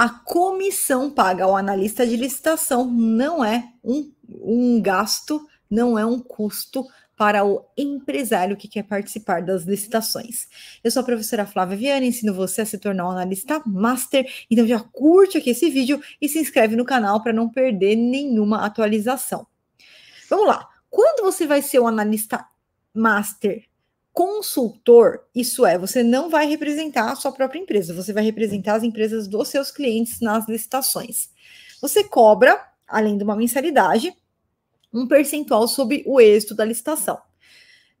a comissão paga ao analista de licitação não é um, um gasto, não é um custo para o empresário que quer participar das licitações. Eu sou a professora Flávia Viana, ensino você a se tornar um analista master. Então já curte aqui esse vídeo e se inscreve no canal para não perder nenhuma atualização. Vamos lá. Quando você vai ser um analista master consultor, isso é, você não vai representar a sua própria empresa, você vai representar as empresas dos seus clientes nas licitações. Você cobra, além de uma mensalidade, um percentual sobre o êxito da licitação.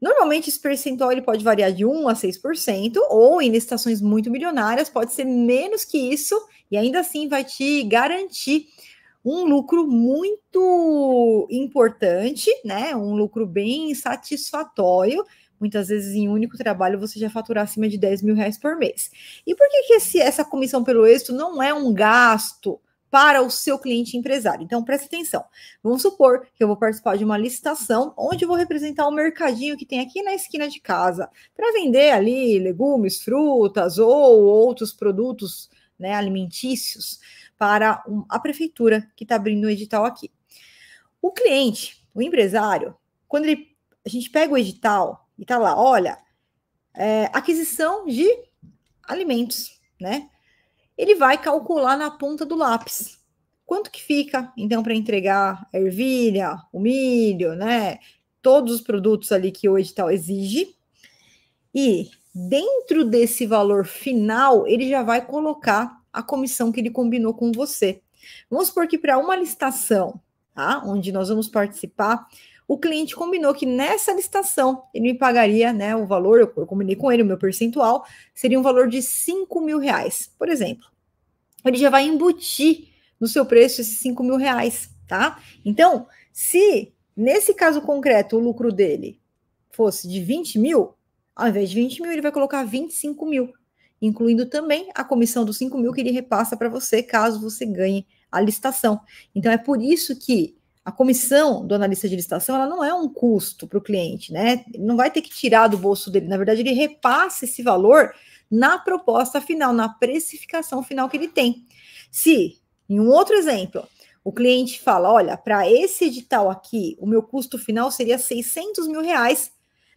Normalmente, esse percentual ele pode variar de 1 a 6%, ou em licitações muito milionárias, pode ser menos que isso, e ainda assim vai te garantir um lucro muito importante, né? Um lucro bem satisfatório, muitas vezes em um único trabalho você já faturar acima de 10 mil reais por mês. E por que, que esse, essa comissão pelo êxito não é um gasto para o seu cliente empresário? Então, preste atenção. Vamos supor que eu vou participar de uma licitação onde eu vou representar o um mercadinho que tem aqui na esquina de casa para vender ali legumes, frutas ou outros produtos né, alimentícios para a prefeitura que está abrindo o edital aqui. O cliente, o empresário, quando ele, a gente pega o edital, e tá lá, olha, é, aquisição de alimentos, né? Ele vai calcular na ponta do lápis. Quanto que fica, então, para entregar a ervilha, o milho, né? Todos os produtos ali que o edital exige. E dentro desse valor final, ele já vai colocar a comissão que ele combinou com você. Vamos supor que para uma licitação, tá? Onde nós vamos participar, o cliente combinou que nessa licitação ele me pagaria né, o valor, eu, eu combinei com ele, o meu percentual, seria um valor de 5 mil reais, por exemplo. Ele já vai embutir no seu preço esses 5 mil reais, tá? Então, se nesse caso concreto o lucro dele fosse de 20 mil, ao invés de 20 mil, ele vai colocar 25 mil, incluindo também a comissão dos 5 mil que ele repassa para você caso você ganhe a licitação. Então, é por isso que a comissão do analista de licitação ela não é um custo para o cliente, né? Ele não vai ter que tirar do bolso dele. Na verdade, ele repassa esse valor na proposta final, na precificação final que ele tem. Se, em um outro exemplo, o cliente fala: olha, para esse edital aqui, o meu custo final seria 600 mil reais,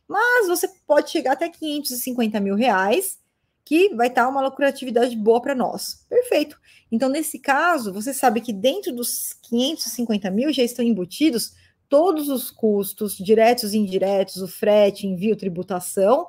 mas você pode chegar até 550 mil reais que vai estar uma lucratividade boa para nós. Perfeito. Então, nesse caso, você sabe que dentro dos 550 mil já estão embutidos todos os custos, diretos e indiretos, o frete, envio, tributação,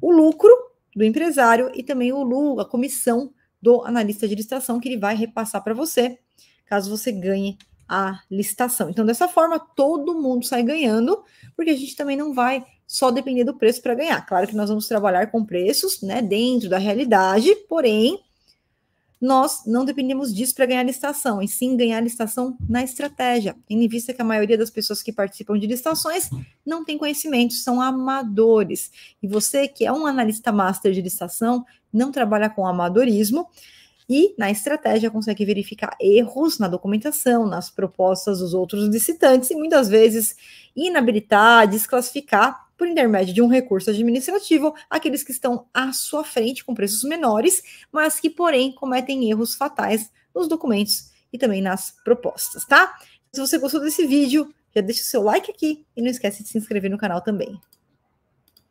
o lucro do empresário e também o lucro, a comissão do analista de licitação que ele vai repassar para você, caso você ganhe a licitação. Então, dessa forma, todo mundo sai ganhando, porque a gente também não vai só depender do preço para ganhar. Claro que nós vamos trabalhar com preços, né, dentro da realidade, porém nós não dependemos disso para ganhar licitação, e sim ganhar licitação na estratégia, tendo em vista que a maioria das pessoas que participam de licitações não tem conhecimento, são amadores. E você, que é um analista master de licitação, não trabalha com amadorismo e na estratégia consegue verificar erros na documentação, nas propostas dos outros licitantes e muitas vezes inabilitar, desclassificar por intermédio de um recurso administrativo, aqueles que estão à sua frente com preços menores, mas que, porém, cometem erros fatais nos documentos e também nas propostas, tá? Se você gostou desse vídeo, já deixa o seu like aqui e não esquece de se inscrever no canal também.